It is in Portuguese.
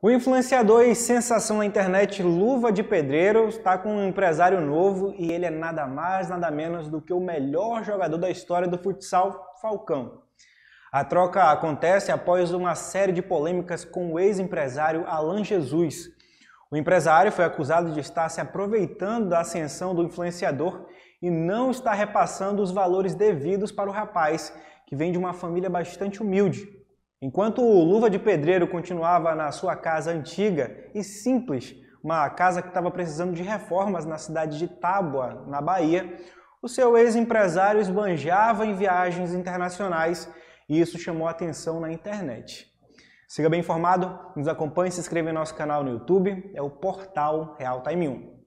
O influenciador e sensação na internet Luva de Pedreiro está com um empresário novo e ele é nada mais, nada menos do que o melhor jogador da história do futsal, Falcão. A troca acontece após uma série de polêmicas com o ex-empresário Alan Jesus. O empresário foi acusado de estar se aproveitando da ascensão do influenciador e não está repassando os valores devidos para o rapaz, que vem de uma família bastante humilde. Enquanto o Luva de Pedreiro continuava na sua casa antiga e simples, uma casa que estava precisando de reformas na cidade de Tábua, na Bahia, o seu ex-empresário esbanjava em viagens internacionais e isso chamou atenção na internet. Siga bem informado, nos acompanhe e se inscreva em nosso canal no YouTube, é o Portal Real Time 1.